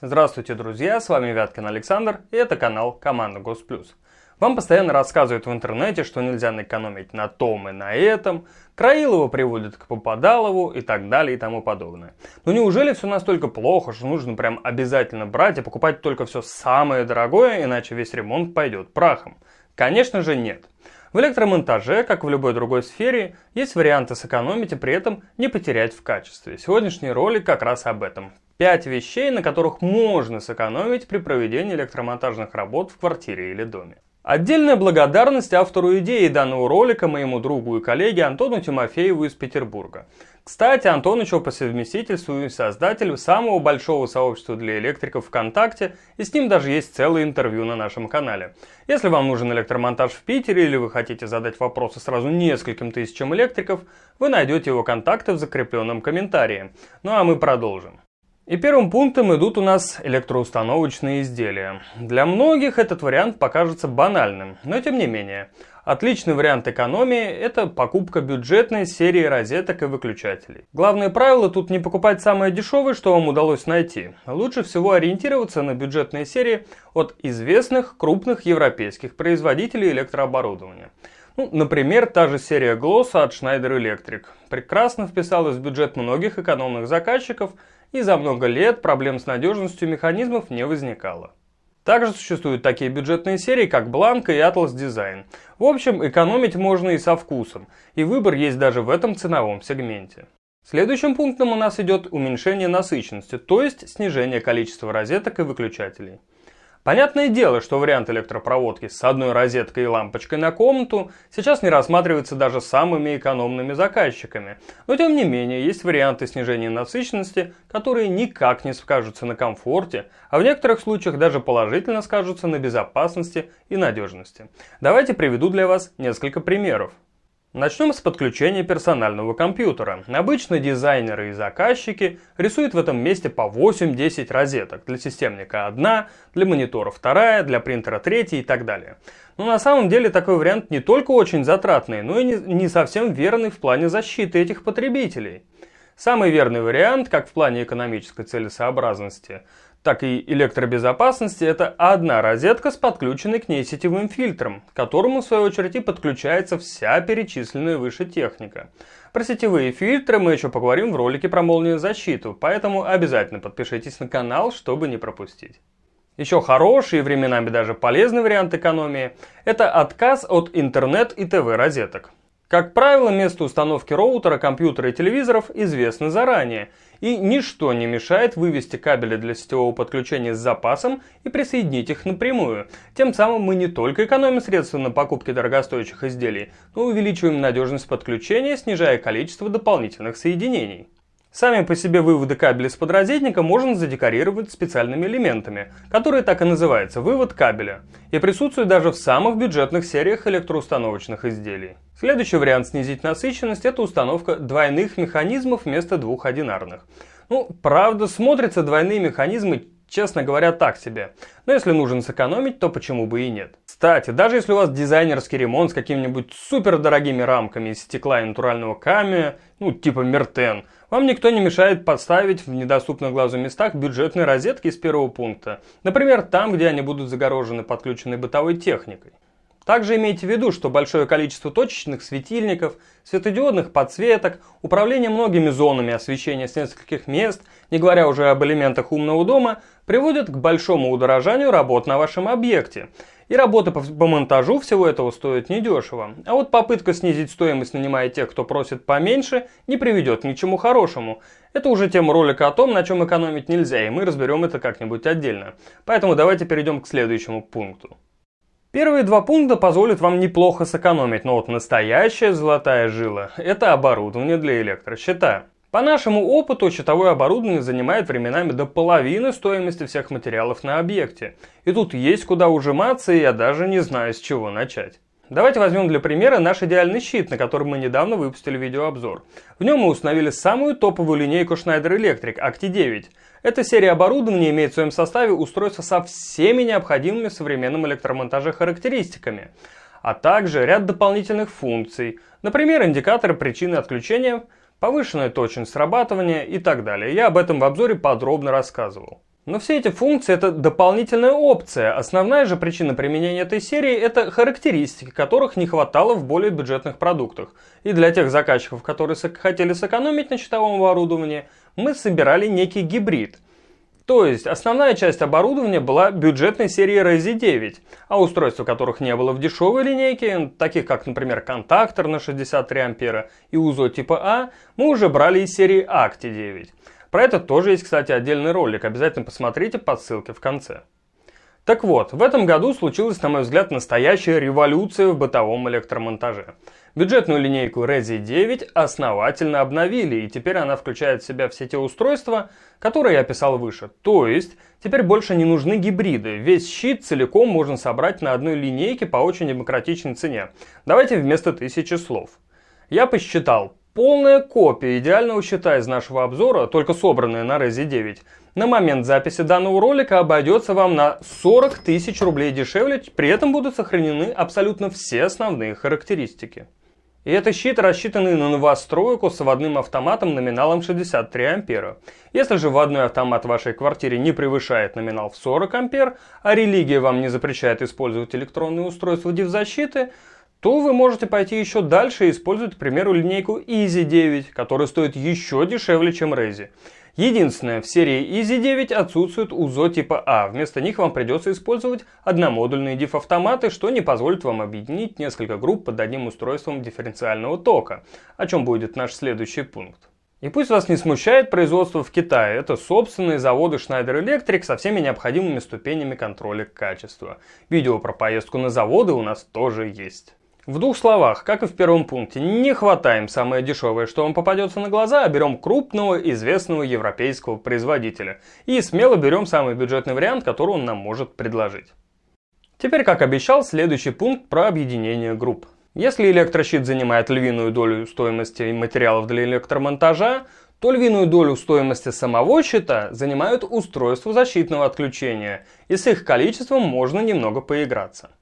Здравствуйте, друзья! С вами Вяткин Александр и это канал Команда Госплюс. Вам постоянно рассказывают в интернете, что нельзя экономить на том и на этом, Краилова приводит к Попадалову и так далее и тому подобное. Но ну неужели все настолько плохо, что нужно прям обязательно брать и покупать только все самое дорогое, иначе весь ремонт пойдет прахом? Конечно же нет. В электромонтаже, как в любой другой сфере, есть варианты сэкономить и при этом не потерять в качестве. Сегодняшний ролик как раз об этом. 5 вещей, на которых можно сэкономить при проведении электромонтажных работ в квартире или доме. Отдельная благодарность автору идеи данного ролика, моему другу и коллеге Антону Тимофееву из Петербурга. Кстати, Антонычу по совместительству и создатель самого большого сообщества для электриков ВКонтакте, и с ним даже есть целое интервью на нашем канале. Если вам нужен электромонтаж в Питере или вы хотите задать вопросы сразу нескольким тысячам электриков, вы найдете его контакты в закрепленном комментарии. Ну а мы продолжим. И первым пунктом идут у нас электроустановочные изделия. Для многих этот вариант покажется банальным, но тем не менее. Отличный вариант экономии – это покупка бюджетной серии розеток и выключателей. Главное правило тут не покупать самое дешевое, что вам удалось найти. Лучше всего ориентироваться на бюджетные серии от известных крупных европейских производителей электрооборудования. Ну, например, та же серия Gloss от Schneider Electric. Прекрасно вписалась в бюджет многих экономных заказчиков – и за много лет проблем с надежностью механизмов не возникало. Также существуют такие бюджетные серии, как Бланка и Atlas Design. В общем, экономить можно и со вкусом, и выбор есть даже в этом ценовом сегменте. Следующим пунктом у нас идет уменьшение насыщенности, то есть снижение количества розеток и выключателей. Понятное дело, что вариант электропроводки с одной розеткой и лампочкой на комнату сейчас не рассматривается даже самыми экономными заказчиками, но тем не менее есть варианты снижения насыщенности, которые никак не скажутся на комфорте, а в некоторых случаях даже положительно скажутся на безопасности и надежности. Давайте приведу для вас несколько примеров. Начнем с подключения персонального компьютера. Обычно дизайнеры и заказчики рисуют в этом месте по 8-10 розеток. Для системника одна, для монитора вторая, для принтера третья и так далее. Но на самом деле такой вариант не только очень затратный, но и не, не совсем верный в плане защиты этих потребителей. Самый верный вариант, как в плане экономической целесообразности – так и электробезопасности, это одна розетка с подключенной к ней сетевым фильтром, к которому в свою очередь и подключается вся перечисленная выше техника. Про сетевые фильтры мы еще поговорим в ролике про молнию защиту, поэтому обязательно подпишитесь на канал, чтобы не пропустить. Еще хороший и временами даже полезный вариант экономии – это отказ от интернет и ТВ-розеток. Как правило, место установки роутера, компьютера и телевизоров известно заранее – и ничто не мешает вывести кабели для сетевого подключения с запасом и присоединить их напрямую. Тем самым мы не только экономим средства на покупке дорогостоящих изделий, но увеличиваем надежность подключения, снижая количество дополнительных соединений. Сами по себе выводы кабеля с подрозетника можно задекорировать специальными элементами, которые так и называются «вывод кабеля», и присутствуют даже в самых бюджетных сериях электроустановочных изделий. Следующий вариант снизить насыщенность – это установка двойных механизмов вместо двух одинарных. Ну, правда, смотрятся двойные механизмы честно говоря, так себе. Но если нужен сэкономить, то почему бы и нет. Кстати, даже если у вас дизайнерский ремонт с какими-нибудь супердорогими рамками из стекла и натурального камня, ну типа Мертен, вам никто не мешает подставить в недоступных глазу местах бюджетные розетки из первого пункта, например, там, где они будут загорожены подключенной бытовой техникой. Также имейте в виду, что большое количество точечных светильников, светодиодных подсветок, управление многими зонами освещения с нескольких мест, не говоря уже об элементах умного дома, приводит к большому удорожанию работ на вашем объекте – и работа по, монтажу всего этого стоит недешево. А вот попытка снизить стоимость, нанимая тех, кто просит поменьше, не приведет к ничему хорошему. Это уже тема ролика о том, на чем экономить нельзя, и мы разберем это как-нибудь отдельно. Поэтому давайте перейдем к следующему пункту. Первые два пункта позволят вам неплохо сэкономить, но вот настоящая золотая жила – это оборудование для электросчета. По нашему опыту, читовое оборудование занимает временами до половины стоимости всех материалов на объекте. И тут есть куда ужиматься, и я даже не знаю, с чего начать. Давайте возьмем для примера наш идеальный щит, на котором мы недавно выпустили видеообзор. В нем мы установили самую топовую линейку Schneider Electric Acti9. Эта серия оборудования имеет в своем составе устройство со всеми необходимыми современным современном электромонтаже характеристиками, а также ряд дополнительных функций, например, индикаторы причины отключения – повышенная точность срабатывания и так далее. Я об этом в обзоре подробно рассказывал. Но все эти функции это дополнительная опция. Основная же причина применения этой серии это характеристики, которых не хватало в более бюджетных продуктах. И для тех заказчиков, которые хотели сэкономить на счетовом оборудовании, мы собирали некий гибрид – то есть основная часть оборудования была бюджетной серии Razer 9, а устройства которых не было в дешевой линейке, таких как, например, контактор на 63 ампера и УЗО типа А, мы уже брали из серии Acti 9. Про это тоже есть, кстати, отдельный ролик, обязательно посмотрите по ссылке в конце. Так вот, в этом году случилась, на мой взгляд, настоящая революция в бытовом электромонтаже. Бюджетную линейку Resi 9 основательно обновили, и теперь она включает в себя все те устройства, которые я описал выше. То есть, теперь больше не нужны гибриды. Весь щит целиком можно собрать на одной линейке по очень демократичной цене. Давайте вместо тысячи слов. Я посчитал, полная копия идеального щита из нашего обзора, только собранная на Resi 9, на момент записи данного ролика обойдется вам на 40 тысяч рублей дешевле, при этом будут сохранены абсолютно все основные характеристики. И этот щит рассчитанный на новостройку с водным автоматом номиналом 63 ампера. Если же водной автомат в вашей квартире не превышает номинал в 40 ампер, а религия вам не запрещает использовать электронные устройства дивзащиты, то вы можете пойти еще дальше и использовать, к примеру, линейку Easy 9, которая стоит еще дешевле, чем Razy. Единственное, в серии Easy 9 отсутствует УЗО типа А, вместо них вам придется использовать одномодульные диф-автоматы, что не позволит вам объединить несколько групп под одним устройством дифференциального тока, о чем будет наш следующий пункт. И пусть вас не смущает производство в Китае, это собственные заводы Schneider Electric со всеми необходимыми ступенями контроля качества. Видео про поездку на заводы у нас тоже есть. В двух словах, как и в первом пункте, не хватаем самое дешевое, что вам попадется на глаза, а берем крупного, известного европейского производителя. И смело берем самый бюджетный вариант, который он нам может предложить. Теперь, как обещал, следующий пункт про объединение групп. Если электрощит занимает львиную долю стоимости материалов для электромонтажа, то львиную долю стоимости самого щита занимают устройства защитного отключения, и с их количеством можно немного поиграться.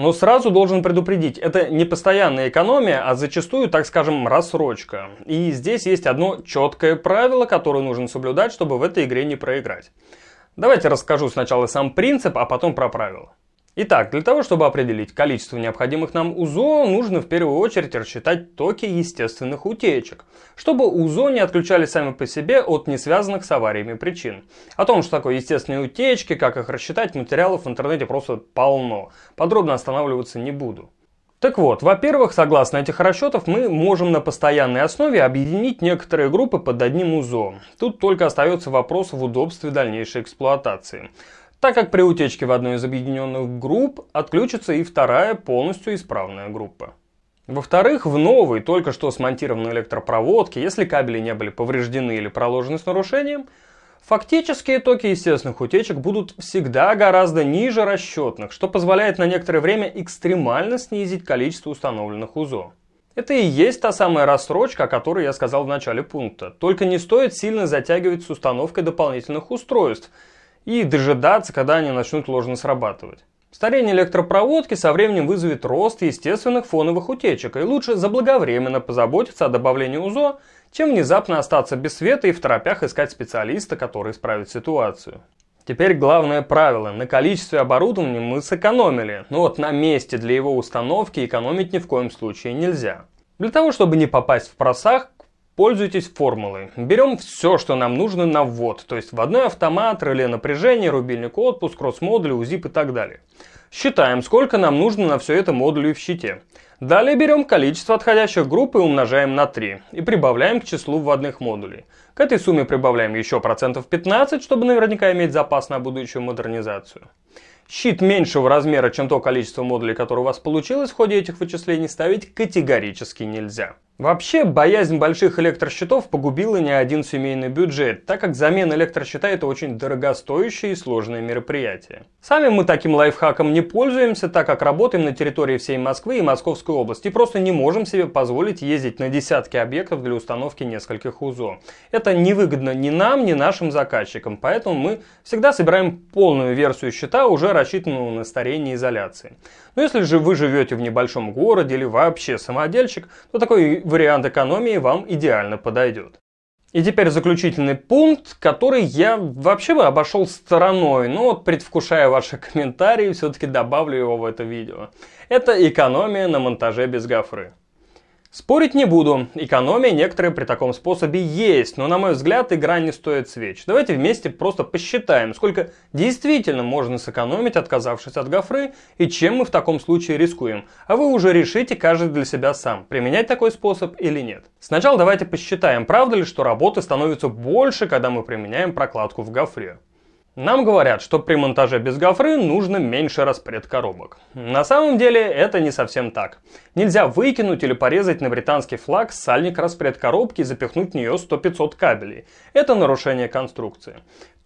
Но сразу должен предупредить, это не постоянная экономия, а зачастую, так скажем, рассрочка. И здесь есть одно четкое правило, которое нужно соблюдать, чтобы в этой игре не проиграть. Давайте расскажу сначала сам принцип, а потом про правила. Итак, для того, чтобы определить количество необходимых нам УЗО, нужно в первую очередь рассчитать токи естественных утечек, чтобы УЗО не отключали сами по себе от несвязанных с авариями причин. О том, что такое естественные утечки, как их рассчитать, материалов в интернете просто полно. Подробно останавливаться не буду. Так вот, во-первых, согласно этих расчетов, мы можем на постоянной основе объединить некоторые группы под одним УЗО. Тут только остается вопрос в удобстве дальнейшей эксплуатации так как при утечке в одной из объединенных групп отключится и вторая полностью исправная группа. Во-вторых, в новой, только что смонтированной электропроводке, если кабели не были повреждены или проложены с нарушением, фактические токи естественных утечек будут всегда гораздо ниже расчетных, что позволяет на некоторое время экстремально снизить количество установленных УЗО. Это и есть та самая рассрочка, о которой я сказал в начале пункта. Только не стоит сильно затягивать с установкой дополнительных устройств – и дожидаться, когда они начнут ложно срабатывать. Старение электропроводки со временем вызовет рост естественных фоновых утечек, и лучше заблаговременно позаботиться о добавлении УЗО, чем внезапно остаться без света и в торопях искать специалиста, который исправит ситуацию. Теперь главное правило. На количестве оборудования мы сэкономили, но вот на месте для его установки экономить ни в коем случае нельзя. Для того, чтобы не попасть в просах, пользуйтесь формулой. Берем все, что нам нужно на ввод, то есть водной автомат, реле напряжения, рубильник отпуск, кросс-модули, УЗИП и так далее. Считаем, сколько нам нужно на все это модулей в щите. Далее берем количество отходящих групп и умножаем на 3, и прибавляем к числу вводных модулей. К этой сумме прибавляем еще процентов 15, чтобы наверняка иметь запас на будущую модернизацию. Щит меньшего размера, чем то количество модулей, которое у вас получилось в ходе этих вычислений, ставить категорически нельзя. Вообще, боязнь больших электросчетов погубила не один семейный бюджет, так как замена электросчета это очень дорогостоящее и сложное мероприятие. Сами мы таким лайфхаком не пользуемся, так как работаем на территории всей Москвы и Московской области и просто не можем себе позволить ездить на десятки объектов для установки нескольких УЗО. Это невыгодно ни нам, ни нашим заказчикам, поэтому мы всегда собираем полную версию счета, уже рассчитанную на старение изоляции. Но ну, если же вы живете в небольшом городе или вообще самодельщик, то такой вариант экономии вам идеально подойдет. И теперь заключительный пункт, который я вообще бы обошел стороной, но вот предвкушая ваши комментарии, все-таки добавлю его в это видео. Это экономия на монтаже без гофры. Спорить не буду, экономия некоторые при таком способе есть, но на мой взгляд игра не стоит свеч. Давайте вместе просто посчитаем, сколько действительно можно сэкономить, отказавшись от гофры, и чем мы в таком случае рискуем. А вы уже решите каждый для себя сам, применять такой способ или нет. Сначала давайте посчитаем, правда ли, что работы становится больше, когда мы применяем прокладку в гофре. Нам говорят, что при монтаже без гофры нужно меньше распред коробок. На самом деле это не совсем так. Нельзя выкинуть или порезать на британский флаг сальник распред коробки и запихнуть в нее 100-500 кабелей. Это нарушение конструкции.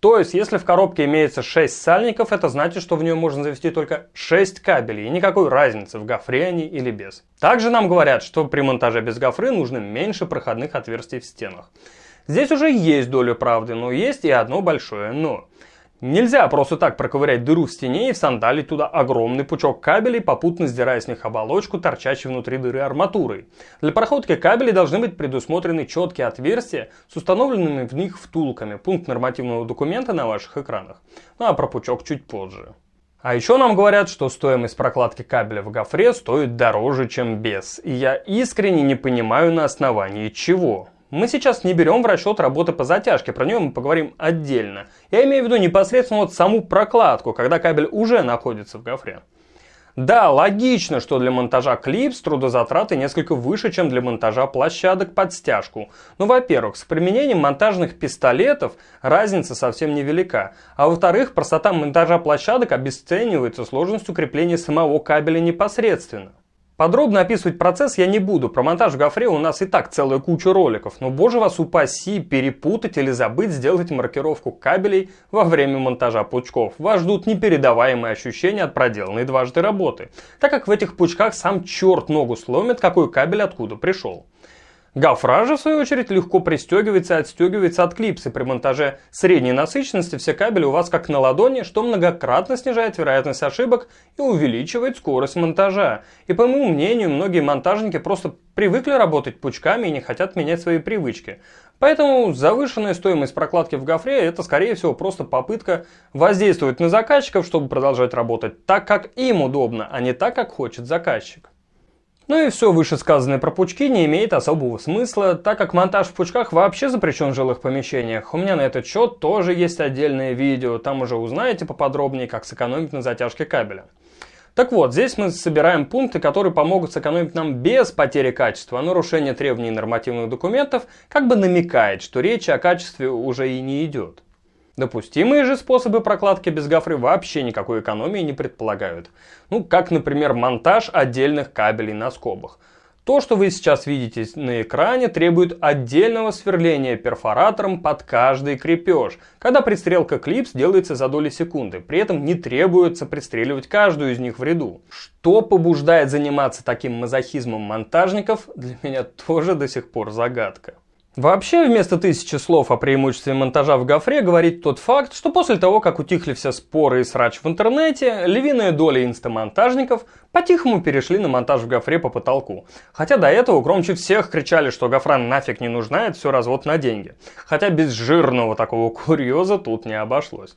То есть, если в коробке имеется 6 сальников, это значит, что в нее можно завести только 6 кабелей, и никакой разницы, в гофре они или без. Также нам говорят, что при монтаже без гофры нужно меньше проходных отверстий в стенах. Здесь уже есть доля правды, но есть и одно большое «но». Нельзя просто так проковырять дыру в стене и всандалить туда огромный пучок кабелей, попутно сдирая с них оболочку, торчащую внутри дыры арматурой. Для проходки кабелей должны быть предусмотрены четкие отверстия с установленными в них втулками. Пункт нормативного документа на ваших экранах. Ну а про пучок чуть позже. А еще нам говорят, что стоимость прокладки кабеля в гофре стоит дороже, чем без. И я искренне не понимаю, на основании чего. Мы сейчас не берем в расчет работы по затяжке, про нее мы поговорим отдельно. Я имею в виду непосредственно вот саму прокладку, когда кабель уже находится в гофре. Да, логично, что для монтажа клипс трудозатраты несколько выше, чем для монтажа площадок под стяжку. Но, ну, во-первых, с применением монтажных пистолетов разница совсем невелика. А во-вторых, простота монтажа площадок обесценивается сложностью крепления самого кабеля непосредственно. Подробно описывать процесс я не буду, про монтаж гофре у нас и так целая куча роликов, но боже вас упаси перепутать или забыть сделать маркировку кабелей во время монтажа пучков. Вас ждут непередаваемые ощущения от проделанной дважды работы, так как в этих пучках сам черт ногу сломит, какой кабель откуда пришел. Гофра же, в свою очередь, легко пристегивается и отстегивается от клипсы. При монтаже средней насыщенности все кабели у вас как на ладони, что многократно снижает вероятность ошибок и увеличивает скорость монтажа. И по моему мнению, многие монтажники просто привыкли работать пучками и не хотят менять свои привычки. Поэтому завышенная стоимость прокладки в гофре это скорее всего просто попытка воздействовать на заказчиков, чтобы продолжать работать так, как им удобно, а не так, как хочет заказчик. Ну и все вышесказанное про пучки не имеет особого смысла, так как монтаж в пучках вообще запрещен в жилых помещениях. У меня на этот счет тоже есть отдельное видео, там уже узнаете поподробнее, как сэкономить на затяжке кабеля. Так вот, здесь мы собираем пункты, которые помогут сэкономить нам без потери качества, а нарушение требований нормативных документов как бы намекает, что речи о качестве уже и не идет. Допустимые же способы прокладки без гофры вообще никакой экономии не предполагают. Ну, как, например, монтаж отдельных кабелей на скобах. То, что вы сейчас видите на экране, требует отдельного сверления перфоратором под каждый крепеж, когда пристрелка клипс делается за доли секунды, при этом не требуется пристреливать каждую из них в ряду. Что побуждает заниматься таким мазохизмом монтажников, для меня тоже до сих пор загадка. Вообще, вместо тысячи слов о преимуществе монтажа в гофре говорит тот факт, что после того, как утихли все споры и срач в интернете, львиная доля инстамонтажников по-тихому перешли на монтаж в гофре по потолку. Хотя до этого громче всех кричали, что гофра нафиг не нужна, это все развод на деньги. Хотя без жирного такого курьеза тут не обошлось.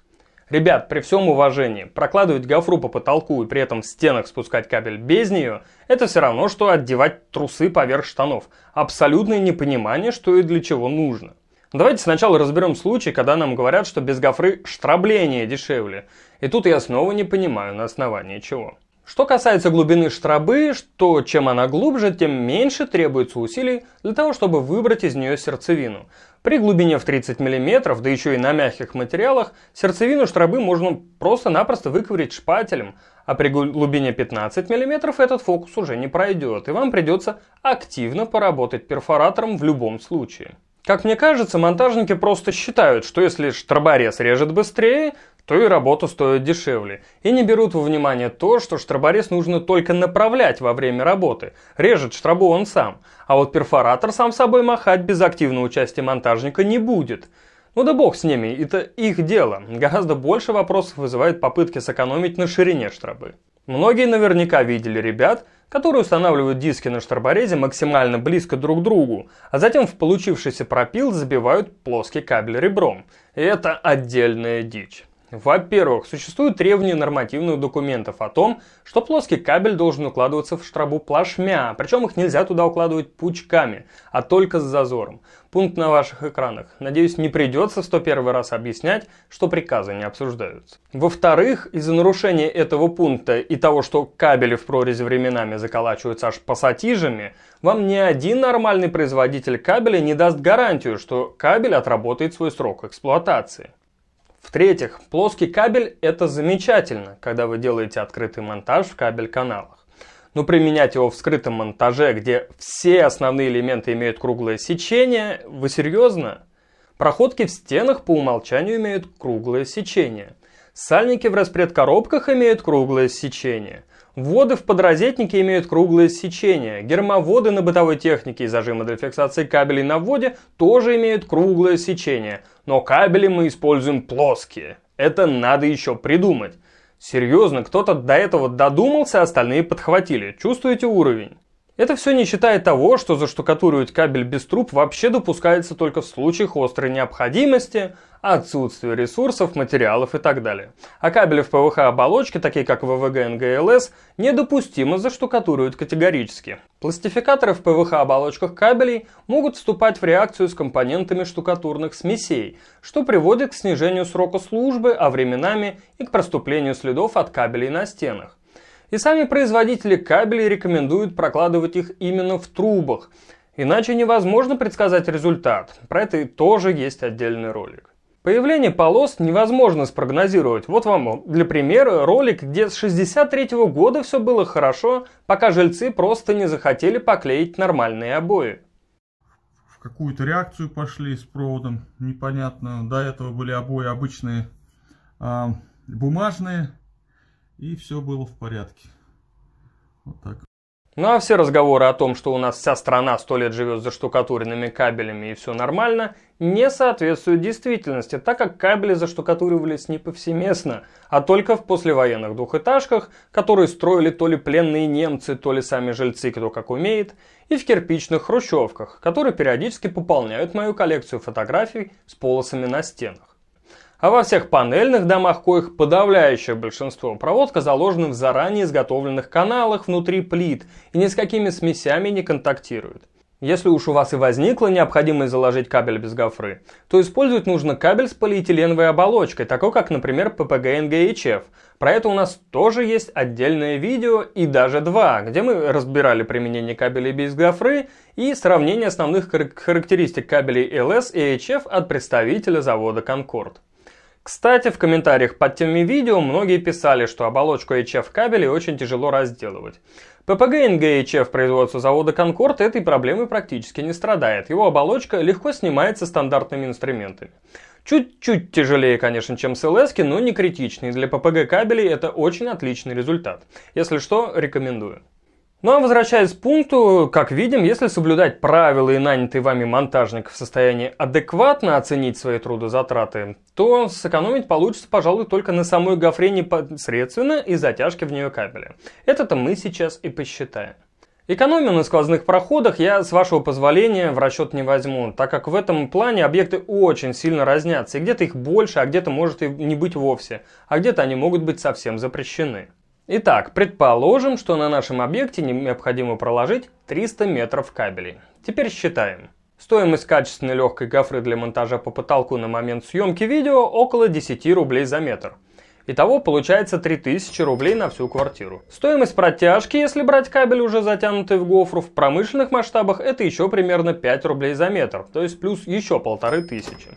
Ребят, при всем уважении, прокладывать гофру по потолку и при этом в стенах спускать кабель без нее, это все равно, что отдевать трусы поверх штанов. Абсолютное непонимание, что и для чего нужно. Давайте сначала разберем случай, когда нам говорят, что без гофры штрабление дешевле. И тут я снова не понимаю, на основании чего. Что касается глубины штрабы, то чем она глубже, тем меньше требуется усилий для того, чтобы выбрать из нее сердцевину. При глубине в 30 мм, да еще и на мягких материалах, сердцевину штрабы можно просто-напросто выковырить шпателем, а при глубине 15 мм этот фокус уже не пройдет, и вам придется активно поработать перфоратором в любом случае. Как мне кажется, монтажники просто считают, что если штроборез режет быстрее, то и работа стоит дешевле. И не берут во внимание то, что штроборез нужно только направлять во время работы. Режет штрабу он сам. А вот перфоратор сам собой махать без активного участия монтажника не будет. Ну да бог с ними, это их дело. Гораздо больше вопросов вызывает попытки сэкономить на ширине штрабы. Многие наверняка видели ребят, которые устанавливают диски на штраборезе максимально близко друг к другу, а затем в получившийся пропил забивают плоский кабель ребром. И это отдельная дичь. Во-первых, существуют требования нормативных документов о том, что плоский кабель должен укладываться в штрабу плашмя, причем их нельзя туда укладывать пучками, а только с зазором. Пункт на ваших экранах. Надеюсь, не придется в 101 раз объяснять, что приказы не обсуждаются. Во-вторых, из-за нарушения этого пункта и того, что кабели в прорези временами заколачиваются аж пассатижами, вам ни один нормальный производитель кабеля не даст гарантию, что кабель отработает свой срок эксплуатации. В-третьих, плоский кабель – это замечательно, когда вы делаете открытый монтаж в кабель-каналах. Но применять его в скрытом монтаже, где все основные элементы имеют круглое сечение, вы серьезно? Проходки в стенах по умолчанию имеют круглое сечение. Сальники в распредкоробках имеют круглое сечение. Вводы в подрозетнике имеют круглое сечение. Гермоводы на бытовой технике и зажимы для фиксации кабелей на вводе тоже имеют круглое сечение – но кабели мы используем плоские. Это надо еще придумать. Серьезно, кто-то до этого додумался, а остальные подхватили. Чувствуете уровень? Это все не считая того, что заштукатуривать кабель без труб вообще допускается только в случаях острой необходимости, отсутствия ресурсов, материалов и так далее. А кабели в ПВХ-оболочке, такие как ВВГ и НГЛС, недопустимо заштукатуривают категорически. Пластификаторы в ПВХ-оболочках кабелей могут вступать в реакцию с компонентами штукатурных смесей, что приводит к снижению срока службы, а временами и к проступлению следов от кабелей на стенах. И сами производители кабелей рекомендуют прокладывать их именно в трубах. Иначе невозможно предсказать результат. Про это тоже есть отдельный ролик. Появление полос невозможно спрогнозировать. Вот вам для примера ролик, где с 63 года все было хорошо, пока жильцы просто не захотели поклеить нормальные обои. В какую-то реакцию пошли с проводом, непонятно. До этого были обои обычные, э, бумажные. И все было в порядке. Вот так. Ну а все разговоры о том, что у нас вся страна сто лет живет за штукатуренными кабелями и все нормально, не соответствуют действительности, так как кабели заштукатуривались не повсеместно, а только в послевоенных двухэтажках, которые строили то ли пленные немцы, то ли сами жильцы, кто как умеет, и в кирпичных хрущевках, которые периодически пополняют мою коллекцию фотографий с полосами на стенах а во всех панельных домах, коих подавляющее большинство, проводка заложена в заранее изготовленных каналах внутри плит и ни с какими смесями не контактирует. Если уж у вас и возникла необходимость заложить кабель без гофры, то использовать нужно кабель с полиэтиленовой оболочкой, такой как, например, ППГ НГИЧФ. Про это у нас тоже есть отдельное видео и даже два, где мы разбирали применение кабелей без гофры и сравнение основных характеристик кабелей LS и HF от представителя завода Конкорд. Кстати, в комментариях под теми видео многие писали, что оболочку HF кабелей очень тяжело разделывать. ППГ НГ HF производства завода Конкорд этой проблемы практически не страдает. Его оболочка легко снимается стандартными инструментами. Чуть-чуть тяжелее, конечно, чем с ЛС, но не критичный. для ППГ кабелей это очень отличный результат. Если что, рекомендую. Ну а возвращаясь к пункту, как видим, если соблюдать правила и нанятый вами монтажник в состоянии адекватно оценить свои трудозатраты, то сэкономить получится, пожалуй, только на самой гофре непосредственно и затяжке в нее кабеля. Это-то мы сейчас и посчитаем. Экономию на сквозных проходах я, с вашего позволения, в расчет не возьму, так как в этом плане объекты очень сильно разнятся, и где-то их больше, а где-то может и не быть вовсе, а где-то они могут быть совсем запрещены. Итак, предположим, что на нашем объекте необходимо проложить 300 метров кабелей. Теперь считаем. Стоимость качественной легкой гофры для монтажа по потолку на момент съемки видео около 10 рублей за метр. Итого получается 3000 рублей на всю квартиру. Стоимость протяжки, если брать кабель уже затянутый в гофру, в промышленных масштабах это еще примерно 5 рублей за метр, то есть плюс еще полторы тысячи.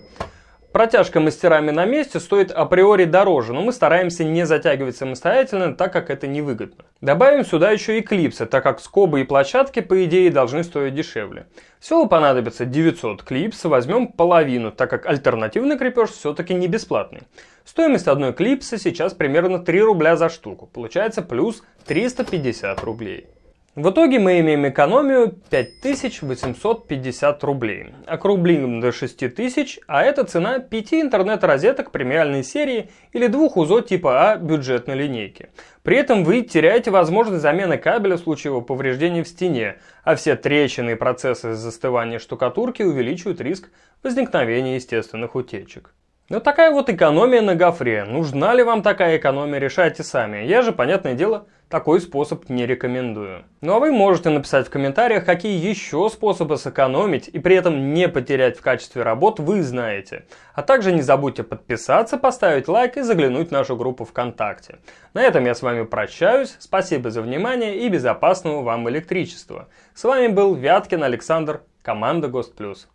Протяжка мастерами на месте стоит априори дороже, но мы стараемся не затягивать самостоятельно, так как это невыгодно. Добавим сюда еще и клипсы, так как скобы и площадки, по идее, должны стоить дешевле. Всего понадобится 900 клипс, возьмем половину, так как альтернативный крепеж все-таки не бесплатный. Стоимость одной клипсы сейчас примерно 3 рубля за штуку, получается плюс 350 рублей. В итоге мы имеем экономию 5850 рублей. Округлим до 6000, а это цена 5 интернет-розеток премиальной серии или двух УЗО типа А бюджетной линейки. При этом вы теряете возможность замены кабеля в случае его повреждения в стене, а все трещины и процессы застывания штукатурки увеличивают риск возникновения естественных утечек. Вот ну, такая вот экономия на гофре. Нужна ли вам такая экономия, решайте сами. Я же, понятное дело, такой способ не рекомендую. Ну а вы можете написать в комментариях, какие еще способы сэкономить и при этом не потерять в качестве работ вы знаете. А также не забудьте подписаться, поставить лайк и заглянуть в нашу группу ВКонтакте. На этом я с вами прощаюсь, спасибо за внимание и безопасного вам электричества. С вами был Вяткин Александр, команда ГОСТ Плюс.